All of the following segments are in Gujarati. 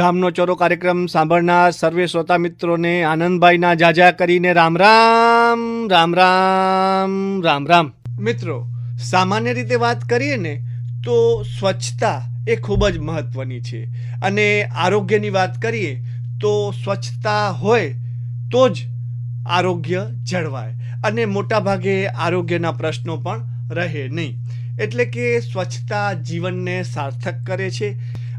ગામનો ચોરો કાર્યક્રમ સાંભળનાર સર્વે શ્રોતા મિત્રોને આનંદભાઈના જાજા કરીને રામ રામ રામ રામ રામ રામ મિત્રો સામાન્ય રીતે વાત કરીએ ને તો સ્વચ્છતા એ ખૂબ જ મહત્ત્વની છે અને આરોગ્યની વાત કરીએ તો સ્વચ્છતા હોય તો જ આરોગ્ય જળવાય અને મોટાભાગે આરોગ્યના પ્રશ્નો પણ રહે નહીં એટલે કે સ્વચ્છતા જીવનને સાર્થક કરે છે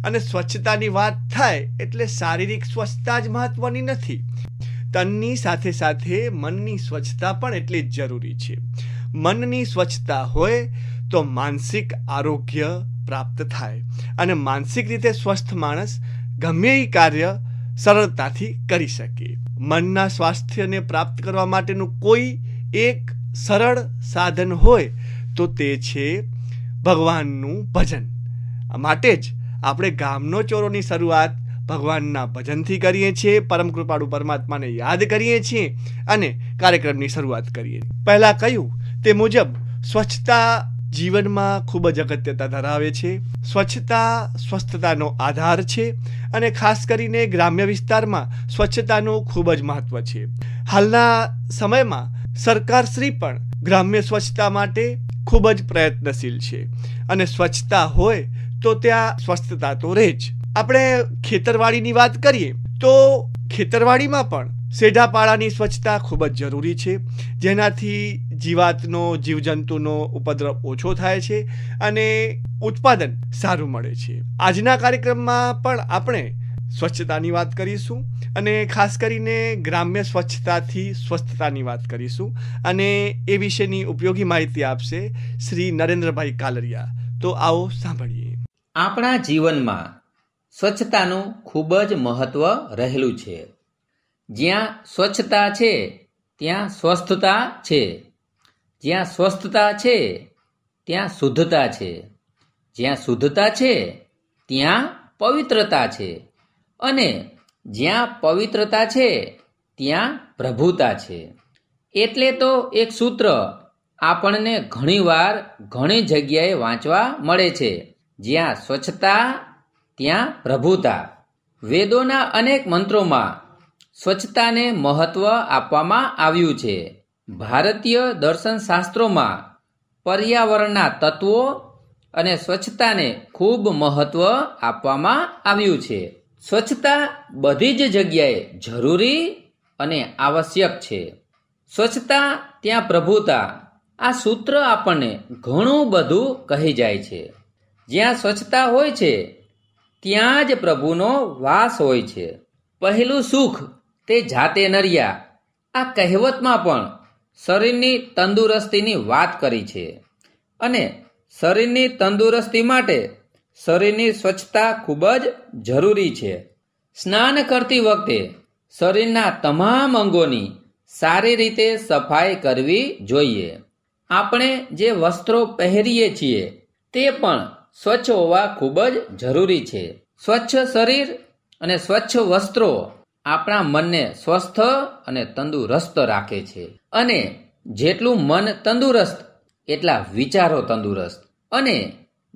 અને સ્વચ્છતાની વાત થાય એટલે શારીરિક સ્વચ્છતા જ મહત્ત્વની નથી તનની સાથે સાથે મનની સ્વચ્છતા પણ એટલી જ જરૂરી છે મનની સ્વચ્છતા હોય તો માનસિક આરોગ્ય પ્રાપ્ત થાય અને માનસિક રીતે સ્વસ્થ માણસ ગમે એ કાર્ય સરળતાથી કરી શકે મનના સ્વાસ્થ્યને પ્રાપ્ત કરવા માટેનું કોઈ એક સરળ સાધન હોય તો તે છે ભગવાનનું ભજન માટે જ આપણે ગામનો ચોરોની શરૂઆત ભગવાનના ભજનથી કરીએ છીએ પરમ કૃપાળુ પરમાત્માને યાદ કરીએ છીએ અને કાર્યક્રમની શરૂઆત કરીએ પહેલાં કહ્યું તે મુજબ સ્વચ્છતા જીવનમાં ખૂબ જ અગત્યતા ધરાવે છે સ્વચ્છતા સ્વસ્થતાનો આધાર છે અને ખાસ કરીને ગ્રામ્ય વિસ્તારમાં સ્વચ્છતાનું ખૂબ જ મહત્ત્વ છે હાલના સમયમાં સરકારશ્રી પણ ગ્રામ્ય સ્વચ્છતા માટે ખૂબ જ પ્રયત્નશીલ છે અને સ્વચ્છતા હોય તો ત્યાં સ્વસ્થતા તો રહે જ આપણે ખેતરવાડીની વાત કરીએ તો ખેતરવાડીમાં પણ સેઢાપાળાની સ્વચ્છતા ખૂબ જ જરૂરી છે જેનાથી જીવાતનો જીવજંતુનો ઉપદ્રવ ઓછો થાય છે અને ઉત્પાદન સારું મળે છે આજના કાર્યક્રમમાં પણ આપણે સ્વચ્છતાની વાત કરીશું અને ખાસ કરીને ગ્રામ્ય સ્વચ્છતાથી સ્વસ્થતાની વાત કરીશું અને એ વિશેની ઉપયોગી માહિતી આપશે શ્રી નરેન્દ્રભાઈ કાલરિયા તો આવો સાંભળીએ આપણા જીવનમાં સ્વચ્છતાનું ખૂબ જ મહત્વ રહેલું છે જ્યાં સ્વચ્છતા છે ત્યાં સ્વસ્થતા છે જ્યાં સ્વસ્થતા છે ત્યાં શુદ્ધતા છે જ્યાં શુદ્ધતા છે ત્યાં પવિત્રતા છે અને જ્યાં પવિત્રતા છે ત્યાં પ્રભુતા છે એટલે તો એક સૂત્ર આપણને ઘણીવાર ઘણી જગ્યાએ વાંચવા મળે છે જ્યાં સ્વચ્છતા ત્યાં પ્રભુતા વેદોના અનેક મંત્રોમાં સ્વચ્છતાને મહત્વ આપવામાં આવ્યું છે ભારતીય દર્શનશાસ્ત્રોમાં પર્યાવરણના તત્વો અને સ્વચ્છતાને ખૂબ મહત્વ આપવામાં આવ્યું છે સ્વચ્છતા બધી જ જગ્યાએ જરૂરી અને આવશ્યક છે સ્વચ્છતા ત્યાં પ્રભુતા આ સૂત્ર આપણને ઘણું બધું કહી જાય છે જ્યાં સ્વચ્છતા હોય છે ત્યાં જ પ્રભુનો વાસ હોય છે પહેલું સુખ તે જાતે નર્યા આ કહેવતમાં પણ શરીરની તંદુરસ્તીની વાત કરી છે અને શરીરની તંદુરસ્તી માટે શરીરની સ્વચ્છતા ખૂબ જ જરૂરી છે સ્નાન કરતી વખતે શરીરના તમામ અંગોની સારી રીતે સફાઈ કરવી જોઈએ આપણે જે વસ્ત્રો પહેરીએ છીએ તે પણ સ્વચ્છ હોવા ખૂબ જ જરૂરી છે સ્વચ્છ શરીર અને સ્વચ્છ વસ્ત્રો આપણા મનને સ્વસ્થ અને તંદુરસ્ત રાખે છે અને જેટલું મન તંદુરસ્ત એટલા વિચારો તંદુરસ્ત અને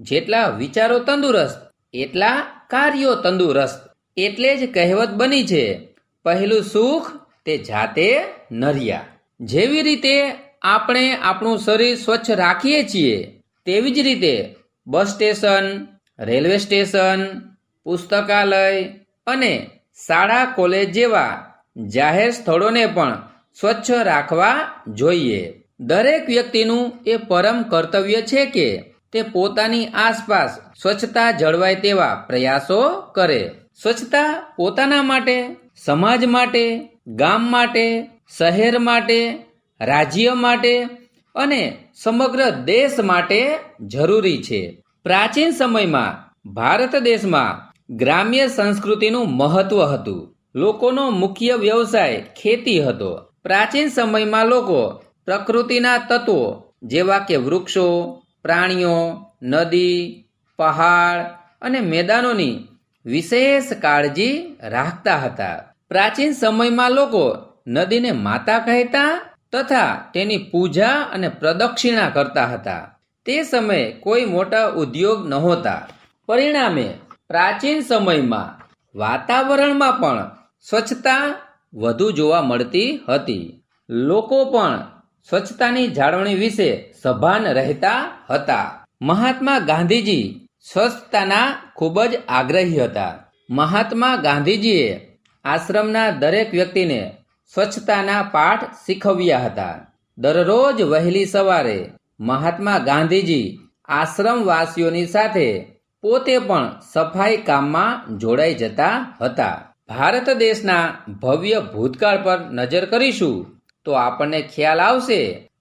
જેટલા વિચારો તંદુરસ્ત એટલા કાર્યો તંદુરસ્ત એટલે જ કહેવત બની છે પહેલું સુખ તે જાતે નર્યા જેવી રીતે આપણે આપણું શરીર સ્વચ્છ રાખીએ છીએ તેવી જ રીતે બસ સ્ટેશન રેલવે સ્ટેશન પુસ્તકાલય અને શાળા કોલેજ જેવા જાહેર સ્થળોને પણ સ્વચ્છ રાખવા જોઈએ દરેક વ્યક્તિનું એ પરમ કર્તવ્ય છે કે તે પોતાની આસપાસ સ્વચ્છતા જળવાય તેવા પ્રયાસો કરે સ્વચ્છતા પોતાના માટે સમાજ માટે ગામ માટે શહેર માટે રાજ્ય માટે અને સમગ્ર દેશ માટે જરૂરી છે પ્રાચીન સમયમાં ભારત દેશમાં ગ્રામ્ય સંસ્કૃતિનું મહત્વ હતું લોકોનો મુખ્ય વ્યવસાય ખેતી હતો પ્રાચીન સમયમાં લોકો પ્રકૃતિના તત્વો જેવા કે વૃક્ષો પ્રાણીઓ નદી પહાડ અને મેદાનોની વિશેષ કાળજી રાખતા હતા પ્રાચીન સમયમાં લોકો નદીને માતા કહેતા તથા તેની પૂજા અને પ્રદક્ષિણા કરતા હતા તે સમયે કોઈ મોટા ઉદ્યોગ નહોતા પરિણામે પ્રાચીન સમયમાં વાતાવરણમાં પણ સ્વચ્છતા વધુ જોવા મળતી હતી લોકો પણ સ્વચ્છતાની જાળવણી વિશે સભાન રહેતા હતા મહાત્મા ગાંધીજી સ્વચ્છતાના ખૂબ જ આગ્રહી હતા મહાત્મા ગાંધીજીએ આશ્રમના દરેક વ્યક્તિને સ્વચ્છતાના પાઠ શીખવ્યા હતા દરરોજ વહેલી સવારે મહાત્મા ગાંધીજી આશ્રમવાસીઓની સાથે પોતે પણ સફાઈ કામમાં જોડાઈ જતા હતા ભારત દેશના ભવ્ય ભૂતકાળ પર નજર કરીશું તો આપણને ખ્યાલ આવશે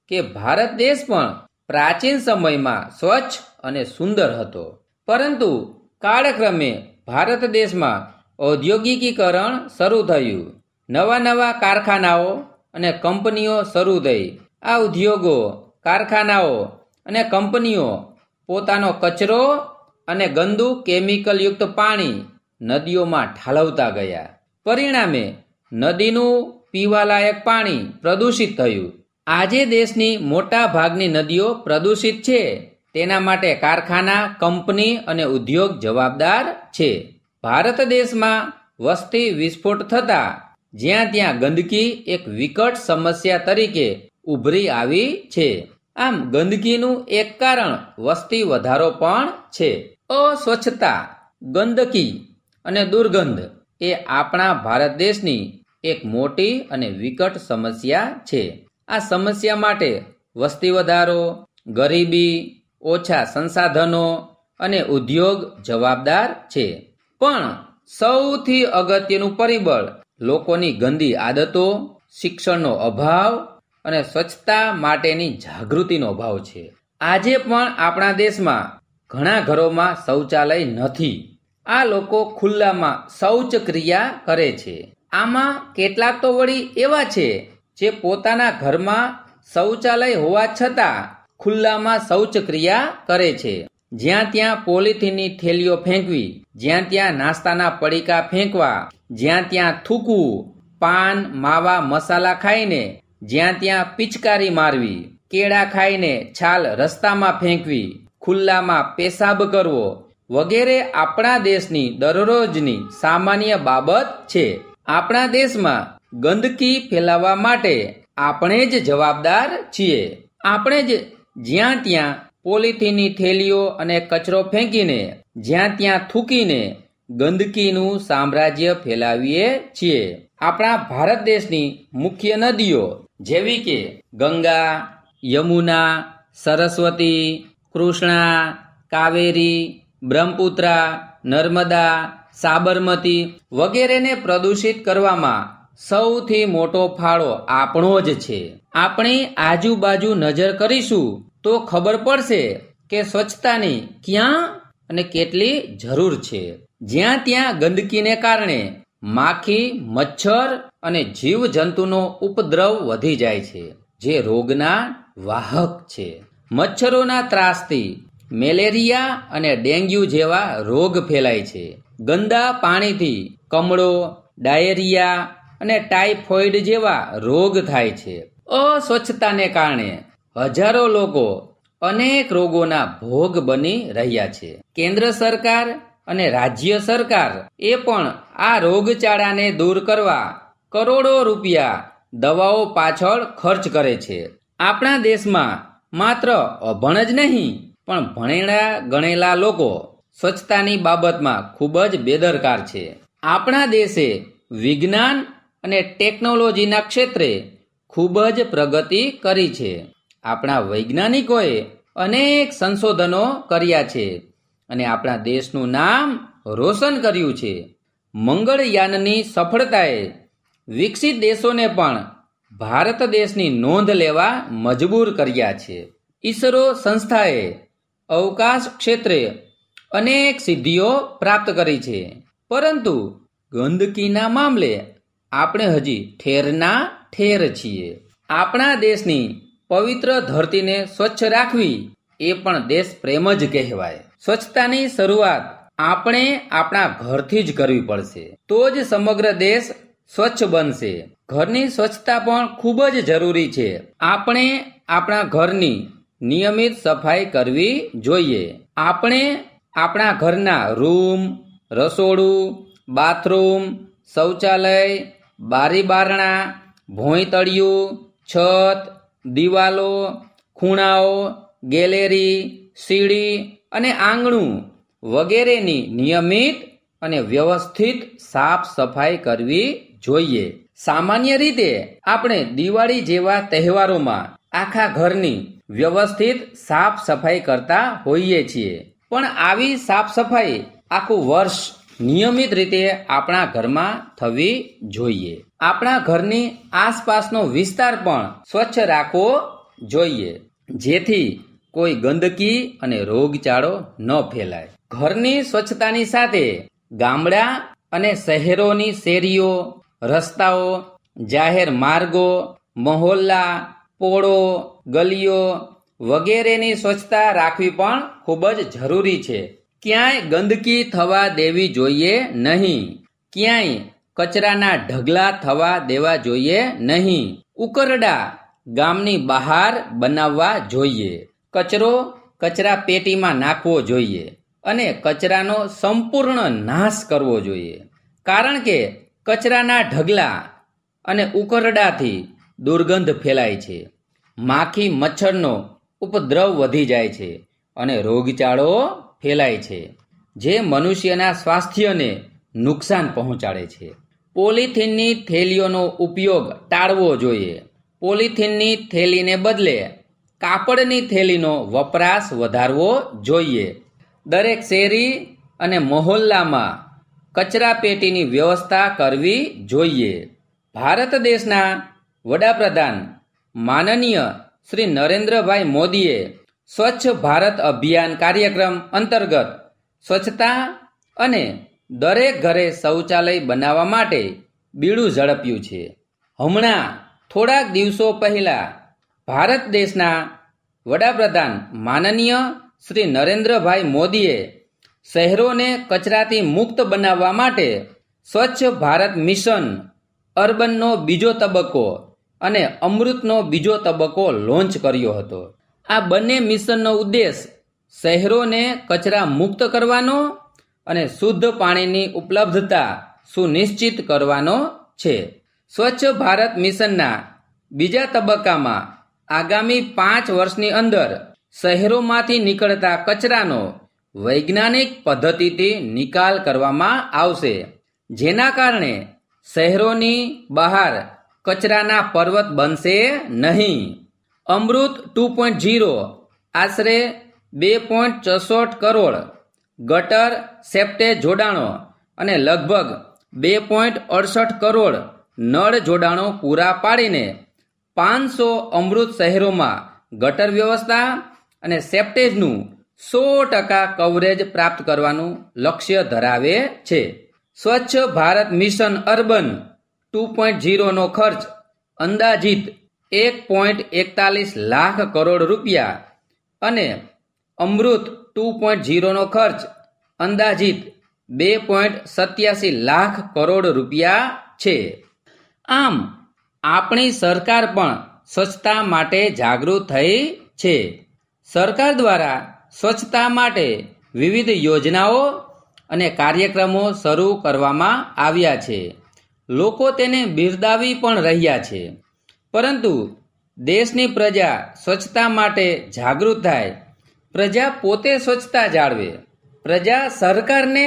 કે ભારત દેશ પણ પ્રાચીન સમયમાં સ્વચ્છ અને સુંદર હતો પરંતુ કાળક્રમે ભારત દેશમાં ઔદ્યોગિકીકરણ શરૂ થયું નવા નવા કારખાનાઓ અને કંપનીઓ શરૂ થઈ આ ઉદ્યોગો કારખાનાઓ અને કંપનીઓ પોતાનો કચરો અને ગંદુ કેમિકલયુક્ત પાણી નદીઓમાં ઠાલવતા ગયા પરિણામે નદીનું પીવાલાયક પાણી પ્રદૂષિત થયું આજે દેશની મોટા ભાગની નદીઓ પ્રદૂષિત છે તેના માટે કારખાના કંપની અને ઉદ્યોગ જવાબદાર છે ભારત દેશમાં વસ્તી વિસ્ફોટ થતાં જ્યાં ત્યાં ગંદકી એક વિકટ સમસ્યા તરીકે ઉભરી આવી છે આમ ગંદકીનું એક કારણ વસ્તી વધારો પણ છે અસ્વચ્છતા ગંદકી અને દુર્ગંધ એ આપણા ભારત દેશની એક મોટી અને વિકટ સમસ્યા છે આ સમસ્યા માટે વસ્તી વધારો ગરીબી ઓછા સંસાધનો અને ઉદ્યોગ જવાબદાર છે પણ સૌથી અગત્યનું પરિબળ લોકોની ગંદી આદતો શિક્ષણનો અભાવ અને સ્વચ્છતા માટેની જાગૃતિનો અભાવ છે આજે પણ આપણા દેશમાં ઘણા ઘરોમાં શૌચાલય નથી આ લોકો ખુલ્લામાં શૌચ ક્રિયા કરે છે આમાં કેટલાક તો વળી એવા છે જે પોતાના ઘરમાં શૌચાલય હોવા છતાં ખુલ્લામાં શૌચક્રિયા કરે છે જ્યાં ત્યાં પોલિથીનની થેલીઓ ફેંકવી જ્યાં ત્યાં નાસ્તાના પડીકા ફેંકવા જ્યાં ત્યાં થૂકવું પાન માવા મસાલા ખાઈને જ્યાં ત્યાં પિચકારી મારવી કેળા ખાઈને છાલ રસ્તામાં ફેંકવી ખુલ્લામાં પેશાબ કરવો વગેરે આપણા દેશની દરરોજની સામાન્ય બાબત છે આપણા દેશમાં ગંદકી ફેલાવવા માટે આપણે જ જવાબદાર છીએ આપણે જ જ્યાં ત્યાં પોલિથીનની થેલીઓ અને કચરો ફેંકીને જ્યાં ત્યાં થૂકીને ગંદકીનું સામ્રાજ્ય ફેલાવીએ છીએ આપણા ભારત દેશની મુખ્ય નદીઓ જેવી કે ગંગા યમુના સરસ્વતી કૃષ્ણા કાવેરી બ્રહ્મપુત્રા નર્મદા સાબરમતી વગેરેને પ્રદૂષિત કરવામાં સૌથી મોટો ફાળો આપણો જ છે આપણી આજુબાજુ નજર કરીશું તો ખબર પડશે કે સ્વચ્છતાની ક્યાં અને કેટલી જરૂર છે જ્યાં ત્યાં ગંદકીને કારણે માખી મચ્છર અને જીવજંતુનો ઉપદ્રવ વધી જાય છે જે રોગના વાહક છે મચ્છરોના ત્રાસથી મેલેરિયા અને ડેન્ગ્યુ જેવા રોગ ફેલાય છે ગંદા પાણીથી કમળો ડાયેરિયા અને ટાઇફોઇડ જેવા રોગ થાય છે અસ્વચ્છતાને કારણે હજારો લોકો અનેક રોગોના ભોગ બની રહ્યા છે કેન્દ્ર સરકાર અને રાજ્ય સરકાર એ પણ આ રોગચાળાને દૂર કરવા કરોડો રૂપિયા દવાઓ પાછળ ખર્ચ કરે છે આપણા દેશમાં માત્ર અભણ જ નહીં પણ ભણેલા ગણેલા લોકો સ્વચ્છતાની બાબતમાં ખૂબ જ બેદરકાર છે આપણા દેશે વિજ્ઞાન અને ટેકનોલોજીના ક્ષેત્રે ખૂબ જ પ્રગતિ કરી છે આપણા વૈજ્ઞાનિકોએ અનેક સંશોધનો કર્યા છે અને આપણા દેશનું નામ રોશન કર્યું છે મંગળયાનની સફળતાએ વિકસિત દેશોને પણ ભારત દેશની નોંધ લેવા મજબૂર કર્યા છે ઈસરો સંસ્થાએ અવકાશ ક્ષેત્રે અનેક સિદ્ધિઓ પ્રાપ્ત કરી છે પરંતુ ગંદકીના મામલે આપણે હજી ઠેરના ઠેર છીએ આપણા દેશની પવિત્ર ધરતીને સ્વચ્છ રાખવી એ પણ દેશ પ્રેમ જ કહેવાય સ્વચ્છતાની શરૂઆત આપણે આપણા ઘરથી જ કરવી પડશે તો જ સમગ્ર દેશ સ્વચ્છ બનશે ઘરની સ્વચ્છતા પણ ખૂબ જ જરૂરી છે આપણે આપણા ઘરની નિયમિત સફાઈ કરવી જોઈએ આપણે આપણા ઘરના રૂમ રસોડું બાથરૂમ શૌચાલય બારી બારણા ભોંયતળિયું છત દિવાલો ખૂણાઓ ગેલેરી સીડી અને આંગણું વગેરેની નિયમિત અને વ્યવસ્થિત સાફ સફાઈ કરવી જોઈએ સામાન્ય રીતે આપણે દિવાળી જેવા તહેવારોમાં આખા ઘરની વ્યવસ્થિત સાફ સફાઈ કરતા હોઈએ છીએ પણ આવી સાફ સફાઈ આખું વર્ષ નિયમિત રીતે આપણા ઘરમાં થવી જોઈએ આપણા ઘરની આસપાસનો વિસ્તાર પણ સ્વચ્છ રાખવો જોઈએ જેથી કોઈ ગંદકી અને રોગચાળો ન ફેલાય ઘરની સ્વચ્છતાની સાથે ગામડા અને શહેરોની શેરીઓ રસ્તાઓ જાહેર માર્ગો મહોલ્લા પોળો ગલીઓ વગેરેની સ્વચ્છતા રાખવી પણ ખૂબ જ જરૂરી છે ક્યાંય ગંદકી થવા દેવી જોઈએ નહીં ક્યાંય કચરાના ઢગલા થવા દેવા જોઈએ નહીં ઉકરડા ગામની બહાર બનાવવા જોઈએ કચરો કચરા પેટીમાં નાખવો જોઈએ અને કચરાનો સંપૂર્ણ નાશ કરવો જોઈએ કારણ કે કચરાના ઢગલા અને ઉકરડાથી દુર્ગંધ ફેલાય છે માખી મચ્છરનો ઉપદ્રવ વધી જાય છે અને રોગચાળો ફેલાય છે જે મનુષ્યના સ્વાસ્થ્યને નુકસાન પહોંચાડે છે પોલિથીનની થેલીઓનો ઉપયોગ ટાળવો જોઈએ પોલિથીનની થેલીને બદલે કાપડની થેલીનો વપરાશ વધારવો જોઈએ દરેક શેરી અને મહોલ્લામાં કચરા પેટીની વ્યવસ્થા કરવી જોઈએ ભારત દેશના વડાપ્રધાન માનનીય શ્રી નરેન્દ્રભાઈ મોદીએ સ્વચ્છ ભારત અભિયાન કાર્યક્રમ અંતર્ગત સ્વચ્છતા અને દરેક ઘરે શૌચાલય બનાવવા માટે બીડું ઝડપ્યું છે હમણાં થોડાક દિવસો પહેલાં ભારત દેશના વડાપ્રધાન માનનીય શ્રી નરેન્દ્રભાઈ મોદીએ શહેરોને કચરાથી મુક્ત બનાવવા માટે સ્વચ્છ ભારત મિશન અર્બનનો બીજો તબક્કો અને અમૃતનો બીજો તબક્કો લોન્ચ કર્યો હતો આ બંને મિશનનો ઉદ્દેશ શહેરોને કચરા મુક્ત કરવાનો અને શુદ્ધ પાણીની ઉપલબ્ધતા સુનિશ્ચિત કરવાનો છે સ્વચ્છ ભારત મિશનના બીજા તબક્કામાં આગામી પાંચ વર્ષની અંદર શહેરોમાંથી નીકળતા કચરાનો વૈજ્ઞાનિક પદ્ધતિથી નિકાલ કરવામાં આવશે જેના કારણે શહેરોની બહાર કચરાના પર્વત બનશે નહીં અમૃત ટુ પોઈન્ટ ઝીરો આશરે બે પોઈન્ટ ચોસઠ કરોડ ગટર સેપ્ટે જોડાણો અને લગભગ બે પોઈન્ટ અડસઠ કરોડ નળ જોડાણો પૂરા પાડીને પાંચસો અમૃત શહેરોમાં ગટર વ્યવસ્થા અને સેપ્ટેજનું સો ટકા કવરેજ પ્રાપ્ત કરવાનું લક્ષ્ય ધરાવે છે Swachh Bharat mission urban two point ઝીરોનો ખર્ચ અંદાજિત એક પોઈન્ટ એકતાલીસ લાખ કરોડ રૂપિયા અને અમૃત ટુ પોઈન્ટ ઝીરોનો ખર્ચ અંદાજિત બે પોઈન્ટ સત્યાસી લાખ કરોડ રૂપિયા છે આમ આપણી સરકાર પણ સ્વચ્છતા માટે જાગૃત થઈ છે સરકાર દ્વારા સ્વચ્છતા માટે વિવિધ યોજનાઓ અને કાર્યક્રમો શરૂ કરવામાં આવ્યા છે લોકો તેને બિરદાવી પણ રહ્યા છે પરંતુ દેશની પ્રજા સ્વચ્છતા માટે જાગૃત થાય પ્રજા પોતે સ્વચ્છતા જાળવે પ્રજા સરકારને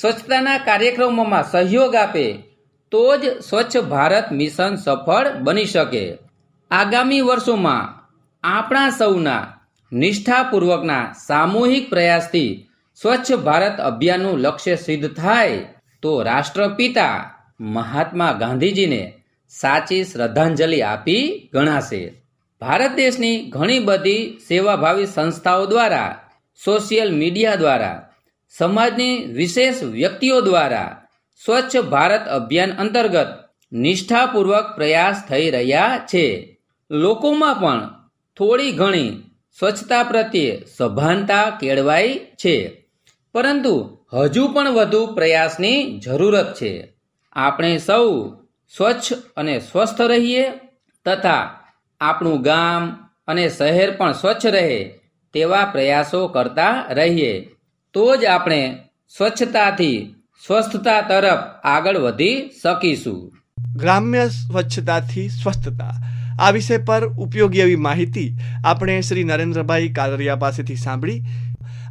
સ્વચ્છતાના કાર્યક્રમોમાં સહયોગ આપે તો જ સ્વચ્છ ભારત મિશન સફળ બની શકે આગામી વર્ષોમાં આપણા સૌના નિષ્ઠાપૂર્વકના સામૂહિક પ્રયાસથી સ્વચ્છ ભારત અભિયાનનું લક્ષ્ય સિદ્ધ થાય તો રાષ્ટ્રપિતા મહાત્મા ગાંધીજીને સાચી શ્રદ્ધાંજલિ આપી ગણાશે ભારત દેશની ઘણી બધી સેવાભાવી સંસ્થાઓ દ્વારા સોશિયલ મીડિયા દ્વારા સમાજની વિશેષ વ્યક્તિઓ દ્વારા સ્વચ્છ ભારત અભિયાન અંતર્ગત નિષ્ઠાપૂર્વક પ્રયાસ થઈ રહ્યા છે લોકોમાં પણ થોડી ઘણી સ્વચ્છતા પ્રત્યે સભાનતા કેળવાય છે પરંતુ હજુ પણ વધુ પ્રયાસની જરૂરત છે આપણે સૌ સ્વચ્છ અને સ્વસ્થ રહીએ તથા આપણું ગામ અને શહેર પણ સ્વચ્છ રહે તેવા પ્રયાસો કરતા રહીએ તો જ આપણે સ્વચ્છતાથી સ્વસ્થતા તરફ આગળ વધી શકીશું ગ્રામ્ય સ્વચ્છતાથી સ્વસ્થતા આ વિષય પર ઉપયોગી એવી માહિતી આપણે શ્રી નરેન્દ્રભાઈ કાલરિયા પાસેથી સાંભળી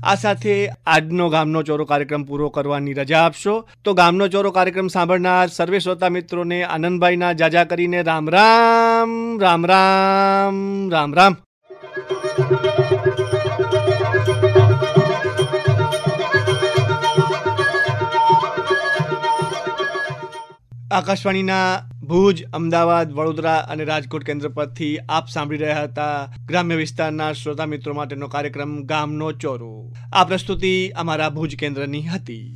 આ સાથે આજનો ગામનો ચોરો કાર્યક્રમ પૂરો કરવાની રજા આપશો તો ગામનો ચોરો કાર્યક્રમ સાંભળનાર સર્વે શ્રોતા મિત્રોને આનંદભાઈના જાજા કરીને રામ રામ રામ રામ રામ રામ આકાશવાણીના ભુજ અમદાવાદ વડોદરા અને રાજકોટ કેન્દ્ર પરથી આપ સાંભળી રહ્યા હતા ગ્રામ્ય વિસ્તારના શ્રોતા મિત્રો માટેનો કાર્યક્રમ ગામનો ચોરો આ પ્રસ્તુતિ અમારા ભુજ કેન્દ્રની હતી